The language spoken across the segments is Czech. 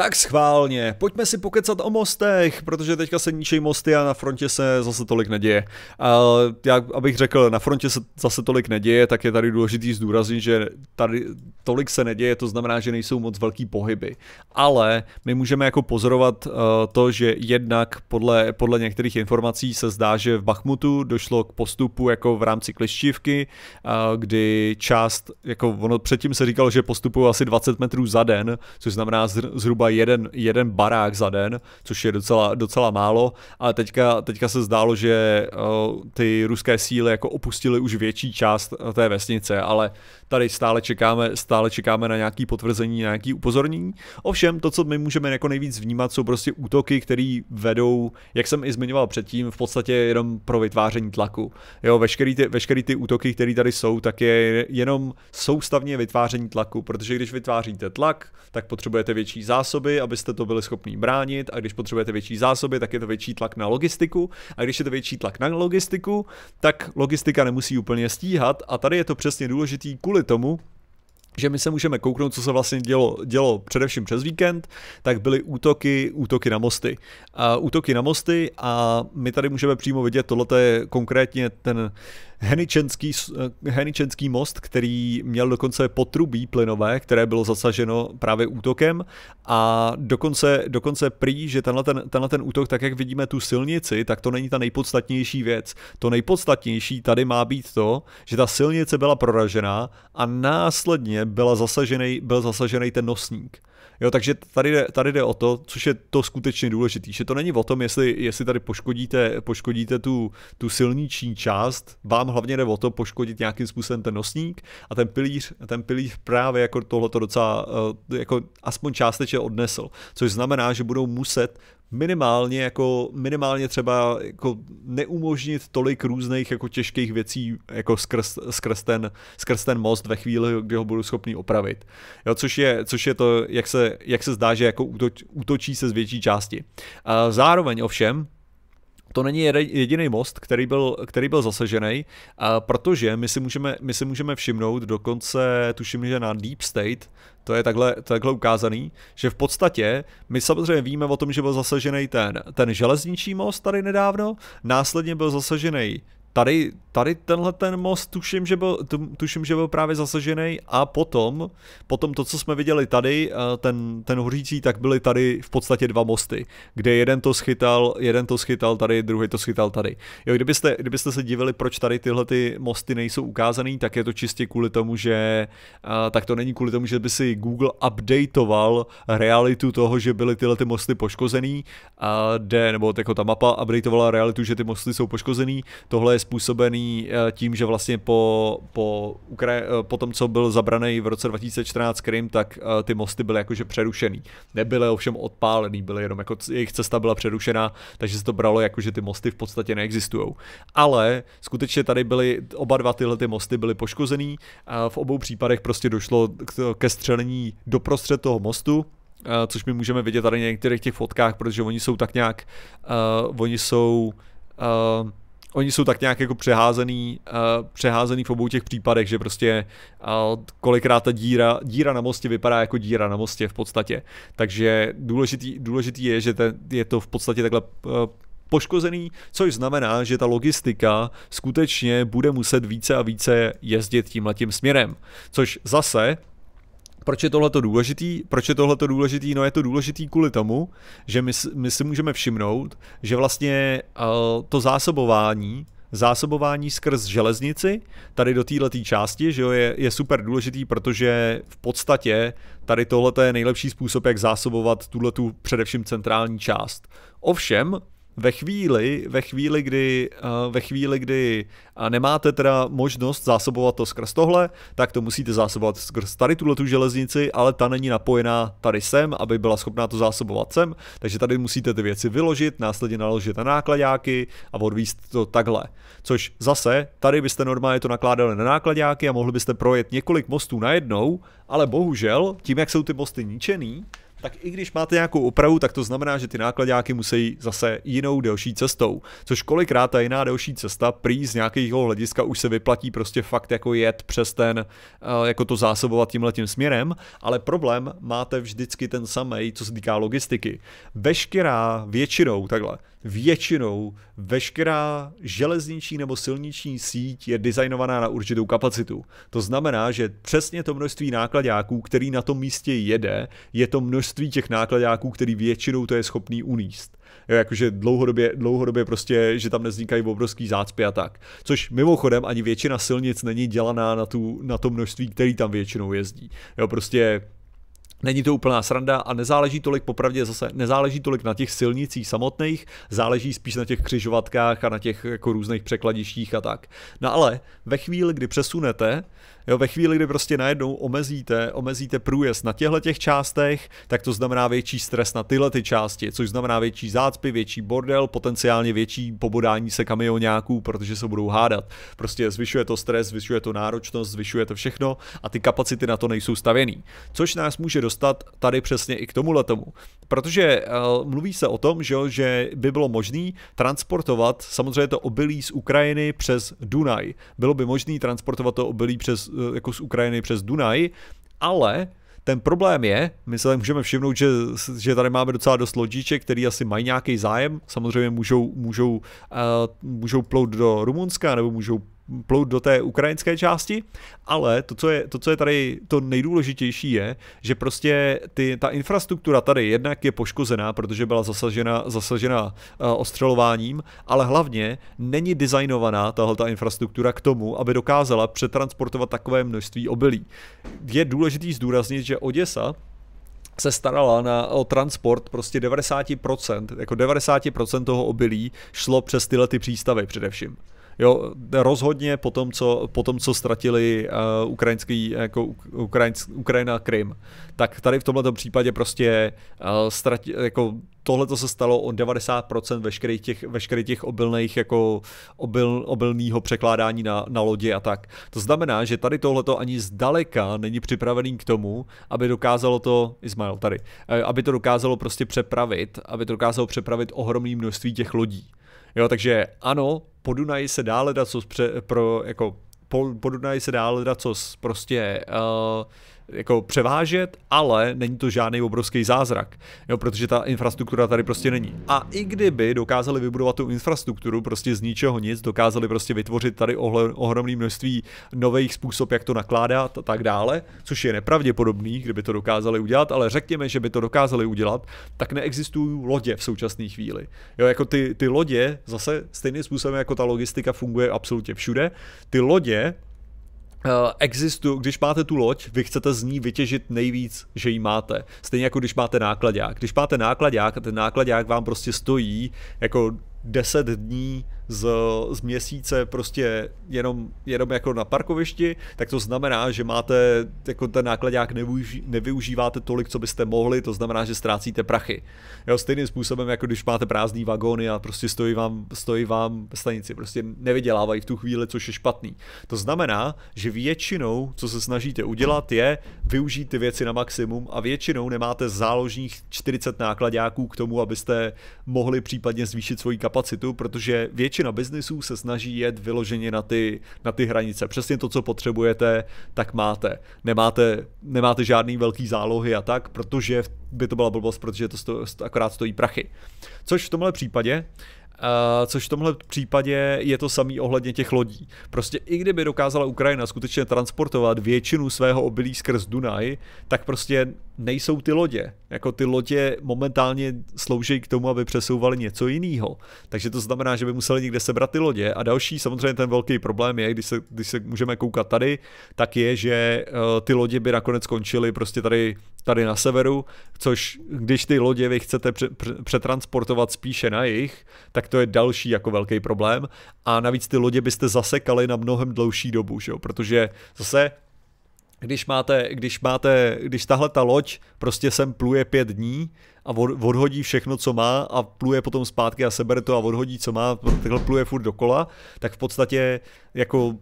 Tak schválně, pojďme si pokecat o mostech, protože teďka se ničí mosty a na frontě se zase tolik neděje. A já, abych řekl, na frontě se zase tolik neděje, tak je tady důležitý zdůraznit, že tady tolik se neděje, to znamená, že nejsou moc velký pohyby. Ale my můžeme jako pozorovat eh, to, že jednak podle, podle některých informací se zdá, že v Bachmutu došlo k postupu jako v rámci kliščívky, eh, kdy část, jako ono předtím se říkalo, že postupují asi 20 metrů za den, což znamená zhruba jeden, jeden barák za den, což je docela, docela málo. ale teďka, teďka se zdálo, že eh, ty ruské síly jako opustily už větší část eh, té vesnice, ale Tady stále čekáme, stále čekáme na nějaké potvrzení, na nějaké upozornění. Ovšem, to, co my můžeme jako nejvíc vnímat, jsou prostě útoky, které vedou, jak jsem i zmiňoval předtím, v podstatě jenom pro vytváření tlaku. Jo, veškerý ty, veškerý ty útoky, které tady jsou, tak je jenom soustavně vytváření tlaku, protože když vytváříte tlak, tak potřebujete větší zásoby, abyste to byli schopni bránit, a když potřebujete větší zásoby, tak je to větší tlak na logistiku, a když je to větší tlak na logistiku, tak logistika nemusí úplně stíhat a tady je to přesně důležitý kvůli kvůli tomu, že my se můžeme kouknout, co se vlastně dělo, dělo především přes víkend, tak byly útoky, útoky na mosty. Uh, útoky na mosty a my tady můžeme přímo vidět, tohle je konkrétně ten Heničenský, eh, Heničenský most, který měl dokonce potrubí plynové, které bylo zasaženo právě útokem a dokonce, dokonce prý, že tenhle ten, tenhle ten útok, tak jak vidíme tu silnici, tak to není ta nejpodstatnější věc. To nejpodstatnější tady má být to, že ta silnice byla proražená a následně byla zasažený, byl zasažený ten nosník. Jo, takže tady jde, tady jde o to, což je to skutečně důležité, že to není o tom, jestli, jestli tady poškodíte, poškodíte tu, tu silniční část, vám hlavně jde o to poškodit nějakým způsobem ten nosník a ten pilíř, ten pilíř právě jako tohleto docela eh, jako aspoň částečně odnesl, což znamená, že budou muset minimálně jako, minimálně třeba jako neumožnit tolik různých jako těžkých věcí jako skrz, skrz, ten, skrz ten most ve chvíli, kdy ho budu schopný opravit. Jo, což, je, což je to, jak se, jak se zdá, že jako útoč, útočí se z větší části. A zároveň ovšem, to není jediný most, který byl, který byl zasažený, protože my si, můžeme, my si můžeme všimnout, dokonce tuším, že na Deep State, to je takhle, takhle ukázaný, že v podstatě my samozřejmě víme o tom, že byl zasažený ten, ten železniční most tady nedávno, následně byl zasažený tady, tady tenhle ten most tuším, že byl, tuším, že byl právě zasažený a potom, potom to, co jsme viděli tady, eh, ten, ten hořící, tak byly tady v podstatě dva mosty, kde jeden to schytal, jeden to schytal tady, druhý to schytal tady. Jo, kdybyste, kdybyste se divili, proč tady tyhle ty mosty nejsou ukázaný, tak je to čistě kvůli tomu, že eh, tak to není kvůli tomu, že by si Google updateoval realitu toho, že byly tyhle ty mosty poškozený, a eh, jde, nebo jako ta mapa updateovala realitu, že ty mosty jsou poškozený, tohle je způsobený eh, tím, že vlastně po, po, Ukra- eh, po tom, co byl zabraný v roce 2014 Krym, tak eh, ty mosty byly jakože přerušený. Nebyly ovšem odpálený, byly jenom jako jejich cesta byla přerušená, takže se to bralo jako, že ty mosty v podstatě neexistují. Ale skutečně tady byly, oba dva tyhle ty mosty byly poškozený a v obou případech prostě došlo ke střelení doprostřed toho mostu, Uh, což my můžeme vidět tady na některých těch fotkách, protože oni jsou tak nějak, uh, oni jsou uh, oni jsou tak nějak jako přeházený, uh, přeházený v obou těch případech, že prostě uh, kolikrát ta díra, díra na mostě vypadá jako díra na mostě v podstatě. Takže důležitý, důležitý je, že ten, je to v podstatě takhle uh, poškozený, což znamená, že ta logistika skutečně bude muset více a více jezdit tímhle tím směrem. Což zase proč je tohleto důležitý? Proč je tohleto důležitý? No je to důležitý kvůli tomu, že my, my si můžeme všimnout, že vlastně uh, to zásobování zásobování skrz železnici tady do této části že jo, je, je super důležitý, protože v podstatě tady tohle je nejlepší způsob, jak zásobovat tuhle především centrální část. Ovšem, ve chvíli, ve chvíli, kdy, eh, ve chvíli, kdy eh, nemáte teda možnost zásobovat to skrz tohle, tak to musíte zásobovat skrz tady tuhle tu železnici, ale ta není napojená tady sem, aby byla schopná to zásobovat sem, takže tady musíte ty věci vyložit, následně naložit na nákladáky a odvíst to takhle. Což zase, tady byste normálně to nakládali na nákladáky a mohli byste projet několik mostů najednou, ale bohužel, tím jak jsou ty mosty ničený, tak i když máte nějakou opravu, tak to znamená, že ty nákladňáky musí zase jinou delší cestou. Což kolikrát ta jiná delší cesta prý z nějakého hlediska už se vyplatí prostě fakt jako jet přes ten, eh, jako to zásobovat tímhle tím směrem, ale problém máte vždycky ten samý, co se týká logistiky. Veškerá většinou takhle, většinou veškerá železniční nebo silniční síť je designovaná na určitou kapacitu. To znamená, že přesně to množství nákladáků, který na tom místě jede, je to množství množství těch nákladáků, který většinou to je schopný uníst. Jo, jakože dlouhodobě, dlouhodobě prostě, že tam nevznikají obrovský zácpy a tak. Což mimochodem ani většina silnic není dělaná na, tu, na to množství, který tam většinou jezdí. Jo, prostě Není to úplná sranda a nezáleží tolik, popravdě zase, nezáleží tolik na těch silnicích samotných, záleží spíš na těch křižovatkách a na těch jako různých překladištích a tak. No ale ve chvíli, kdy přesunete, jo, ve chvíli, kdy prostě najednou omezíte, omezíte průjezd na těchto těch částech, tak to znamená větší stres na tyhle ty části, což znamená větší zácpy, větší bordel, potenciálně větší pobodání se kamionáků, protože se budou hádat. Prostě zvyšuje to stres, zvyšuje to náročnost, zvyšuje to všechno a ty kapacity na to nejsou stavěný. Což nás může dostat tady přesně i k tomuhle tomu. Protože eh, mluví se o tom, že, by bylo možné transportovat samozřejmě to obilí z Ukrajiny přes Dunaj. Bylo by možné transportovat to obilí přes, eh, jako z Ukrajiny přes Dunaj, ale ten problém je, my se tam můžeme všimnout, že, že tady máme docela dost lodíček, který asi mají nějaký zájem, samozřejmě můžou, můžou, uh, můžou plout do Rumunska nebo můžou plout do té ukrajinské části, ale to, co je, to, co je tady to nejdůležitější je, že prostě ty, ta infrastruktura tady jednak je poškozená, protože byla zasažena, zasažena uh, ostřelováním, ale hlavně není designovaná tahle ta infrastruktura k tomu, aby dokázala přetransportovat takové množství obilí. Je důležitý zdůraznit, že Oděsa se starala na, o transport prostě 90%, jako 90% toho obilí šlo přes tyhle ty přístavy především. Jo, rozhodně po tom, co, po tom, co ztratili uh, ukrajinský, jako Ukrajinsk, Ukrajina Krym, tak tady v tomto případě prostě uh, eh, ztrat, jako tohle to se stalo o 90% veškerých těch, veškerých těch obilných jako obil, obilného překládání na, na lodi a tak. To znamená, že tady tohleto ani zdaleka není připravený k tomu, aby dokázalo to, Ismail tady, eh, aby to dokázalo prostě přepravit, aby to dokázalo přepravit ohromné množství těch lodí. Jo, takže ano, po Dunaji se dá hledat co pro jako po, po Dunaji se dá hledat co prostě uh, jako převážet, ale není to žádný obrovský zázrak, jo, protože ta infrastruktura tady prostě není. A i kdyby dokázali vybudovat tu infrastrukturu prostě z ničeho nic, dokázali prostě vytvořit tady ohromné množství nových způsob, jak to nakládat a tak dále, což je nepravděpodobný, kdyby to dokázali udělat, ale řekněme, že by to dokázali udělat, tak neexistují lodě v současné chvíli. Jo, jako ty, ty lodě, zase stejným způsobem jako ta logistika funguje absolutně všude, ty lodě Eh, existu, když máte tu loď, vy chcete z ní vytěžit nejvíc, že ji máte. Stejně jako když máte nákladák. Když máte nákladák a ten nákladák vám prostě stojí jako 10 dní z, z měsíce prostě jenom, jenom jako na parkovišti, tak to znamená, že máte, jako ten nákladák nevyuží, nevyužíváte tolik, co byste mohli, to znamená, že ztrácíte prachy. Jo, stejným způsobem, jako když máte prázdný vagóny a prostě stojí vám, stojí vám stanici, prostě nevydělávají v tu chvíli, což je špatný. To znamená, že většinou, co se snažíte udělat, je využít ty věci na maximum a většinou nemáte záložních 40 nákladáků k tomu, abyste mohli případně zvýšit svoji kapacitu, protože většinou většina biznisů se snaží jet vyloženě na ty, na ty hranice. Přesně to, co potřebujete, tak máte. Nemáte, nemáte žádný velký zálohy a tak, protože by to byla blbost, protože to sto, akorát stojí prachy. Což v tomhle případě Uh, což v tomhle případě je to samý ohledně těch lodí. Prostě i kdyby dokázala Ukrajina skutečně transportovat většinu svého obilí skrz Dunaj, tak prostě nejsou ty lodě. Jako ty lodě momentálně slouží k tomu, aby přesouvali něco jiného. Takže to znamená, že by museli někde sebrat ty lodě. A další samozřejmě ten velký problém je, když se, když se můžeme koukat tady, tak je, že uh, ty lodě by nakonec skončily prostě tady, tady na severu, což když ty lodě vy chcete pře- pře- přetransportovat spíše na jich, tak to je další jako velký problém. A navíc ty lodě byste zasekali na mnohem dlouhší dobu, že jo? protože zase když máte, když máte, když tahle ta loď prostě sem pluje pět dní a odhodí všechno, co má a pluje potom zpátky a sebere to a odhodí, co má, takhle pluje furt dokola, tak v podstatě jako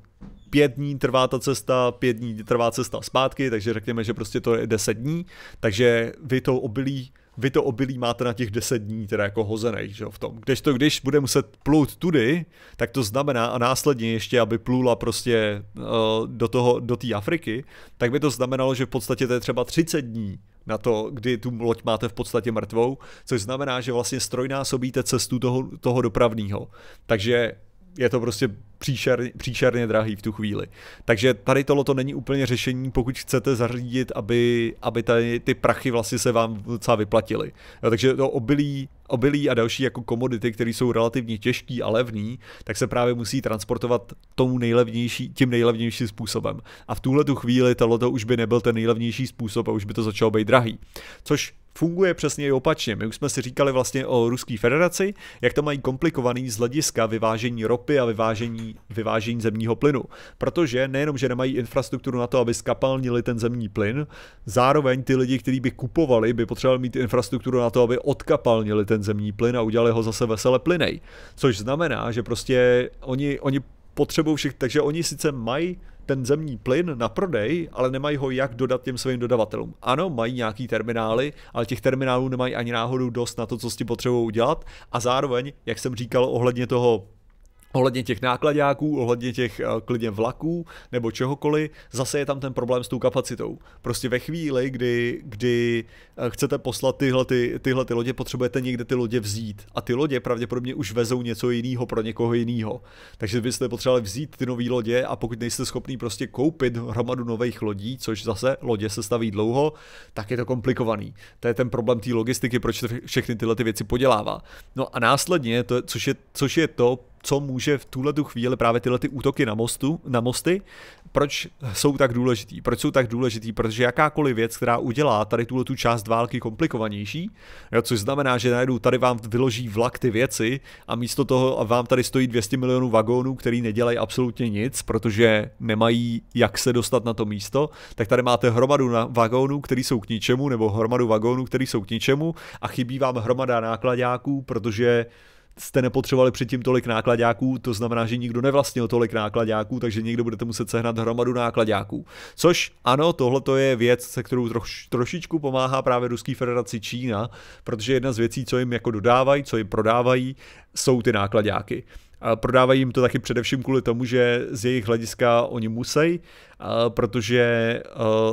pět dní trvá ta cesta, pět dní trvá cesta zpátky, takže řekněme, že prostě to je deset dní, takže vy to obilí vy to obilí máte na těch 10 dní, teda jako hozených, že jo, v tom. Když to, když bude muset plout tudy, tak to znamená, a následně ještě, aby plula prostě uh, do toho, do té Afriky, tak by to znamenalo, že v podstatě to je třeba 30 dní na to, kdy tu loď máte v podstatě mrtvou, což znamená, že vlastně strojnásobíte cestu toho, toho dopravního. Takže je to prostě příšerně, příšerně drahý v tu chvíli. Takže tady tohleto není úplně řešení, pokud chcete zařídit, aby, aby tady ty prachy vlastně se vám docela vyplatily. No, takže to obilí, obilí a další jako komodity, které jsou relativně těžký a levný, tak se právě musí transportovat tomu nejlevnější, tím nejlevnějším způsobem. A v tuhle tu chvíli tohleto už by nebyl ten nejlevnější způsob a už by to začalo být drahý. Což funguje přesně i opačně. My už jsme si říkali vlastně o Ruské federaci, jak to mají komplikovaný z hlediska vyvážení ropy a vyvážení, vyvážení zemního plynu. Protože nejenom, že nemají infrastrukturu na to, aby skapalnili ten zemní plyn, zároveň ty lidi, kteří by kupovali, by potřebovali mít infrastrukturu na to, aby odkapalnili ten zemní plyn a udělali ho zase vesele plynej. Což znamená, že prostě oni, oni potřebují všichni, takže oni sice mají ten zemní plyn na prodej, ale nemají ho jak dodat těm svým dodavatelům. Ano, mají nějaký terminály, ale těch terminálů nemají ani náhodou dost na to, co s tím potřebují udělat. A zároveň, jak jsem říkal ohledně toho ohledně těch nákladáků, ohledně těch eh, klidně vlaků nebo čehokoliv, zase je tam ten problém s tou kapacitou. Prostě ve chvíli, kdy, kdy eh, chcete poslat tyhle, ty, tyhle ty lodě, potřebujete někde ty lodě vzít. A ty lodě pravděpodobně už vezou něco jiného pro někoho jiného. Takže byste potřebovali vzít ty nové lodě a pokud nejste schopný prostě koupit hromadu nových lodí, což zase lodě se staví dlouho, tak je to komplikovaný. To je ten problém té logistiky, proč všechny tyhle ty věci podělává. No a následně, to, což, je, což je to, co může v tuhle tu chvíli právě tyhle ty útoky na, mostu, na mosty, proč jsou tak důležitý? Proč jsou tak důležitý? Protože jakákoliv věc, která udělá tady tuhle tu část války komplikovanější, jo, což znamená, že najednou tady vám vyloží vlak ty věci a místo toho vám tady stojí 200 milionů vagónů, který nedělají absolutně nic, protože nemají jak se dostat na to místo, tak tady máte hromadu na vagónů, který jsou k ničemu, nebo hromadu vagónů, který jsou k ničemu a chybí vám hromada nákladáků, protože jste nepotřebovali předtím tolik nákladňáků, to znamená, že nikdo nevlastnil tolik nákladňáků, takže někdo budete muset sehnat hromadu nákladňáků. Což ano, tohle je věc, se kterou troš, trošičku pomáhá právě Ruský federaci Čína, protože jedna z věcí, co jim jako dodávají, co jim prodávají, jsou ty nákladňáky. A prodávají jim to taky především kvůli tomu, že z jejich hlediska oni musí, protože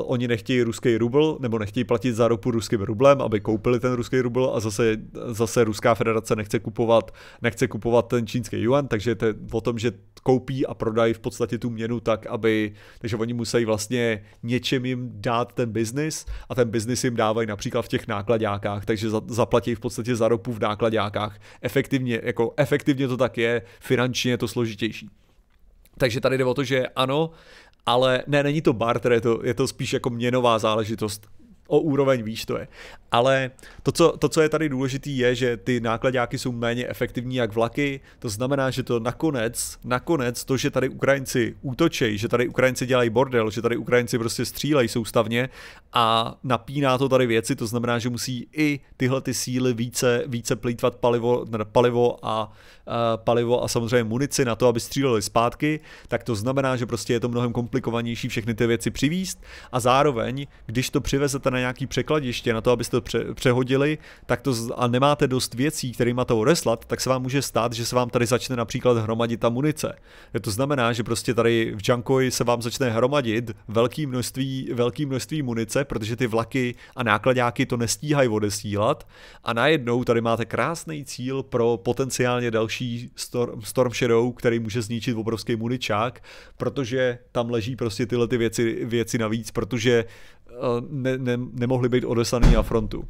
oni nechtějí ruský rubl, nebo nechtějí platit za ropu ruským rublem, aby koupili ten ruský rubl a zase, zase Ruská federace nechce kupovat, nechce kupovat ten čínský yuan, takže to je o tom, že koupí a prodají v podstatě tu měnu tak, aby, takže oni musí vlastně něčem jim dát ten biznis a ten biznis jim dávají například v těch nákladňákách, takže zaplatí v podstatě za ropu v nákladňákách. Efektivně, jako efektivně to tak je, finančně je to složitější. Takže tady jde o to, že ano, ale ne, není to barter, je to, je to spíš jako měnová záležitost, o úroveň výš to je. Ale to co, to, co je tady důležitý, je, že ty nákladňáky jsou méně efektivní jak vlaky. To znamená, že to nakonec, nakonec to, že tady Ukrajinci útočí, že tady Ukrajinci dělají bordel, že tady Ukrajinci prostě střílejí soustavně a napíná to tady věci, to znamená, že musí i tyhle ty síly více, více plýtvat palivo, palivo a a eh, palivo a samozřejmě munici na to, aby stříleli zpátky, tak to znamená, že prostě je to mnohem komplikovanější všechny ty věci přivíst a zároveň, když to přivezete na nějaký překladiště, na to, abyste to pře- přehodili, tak to z- a nemáte dost věcí, kterými to odeslat, tak se vám může stát, že se vám tady začne například hromadit ta munice. To znamená, že prostě tady v Junkoji se vám začne hromadit velké množství, velký množství munice, protože ty vlaky a nákladáky to nestíhají odesílat a najednou tady máte krásný cíl pro potenciálně další Storm, storm Shadow, který může zničit obrovský muničák, protože tam leží prostě tyhle ty věci, věci navíc, protože Eh, ne, ne, nemohly být odesaný na frontu.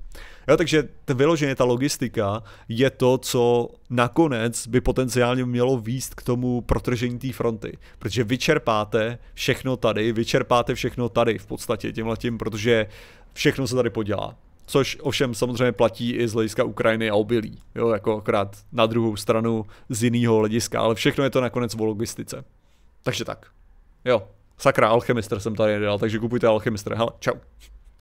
Jo, takže ten vyloženě ta logistika je to, co nakonec by potenciálně mělo výst k tomu protržení té fronty. Protože vyčerpáte všechno tady, vyčerpáte všechno tady v podstatě tímhle tím, protože všechno se tady podělá. Což ovšem samozřejmě platí i z hlediska Ukrajiny a obilí, jo, jako akorát na druhou stranu z jiného hlediska, ale všechno je to nakonec o logistice. Takže tak. Jo, Sakra, Alchemister jsem tady nedal, takže kupujte Alchemister. Hele, čau.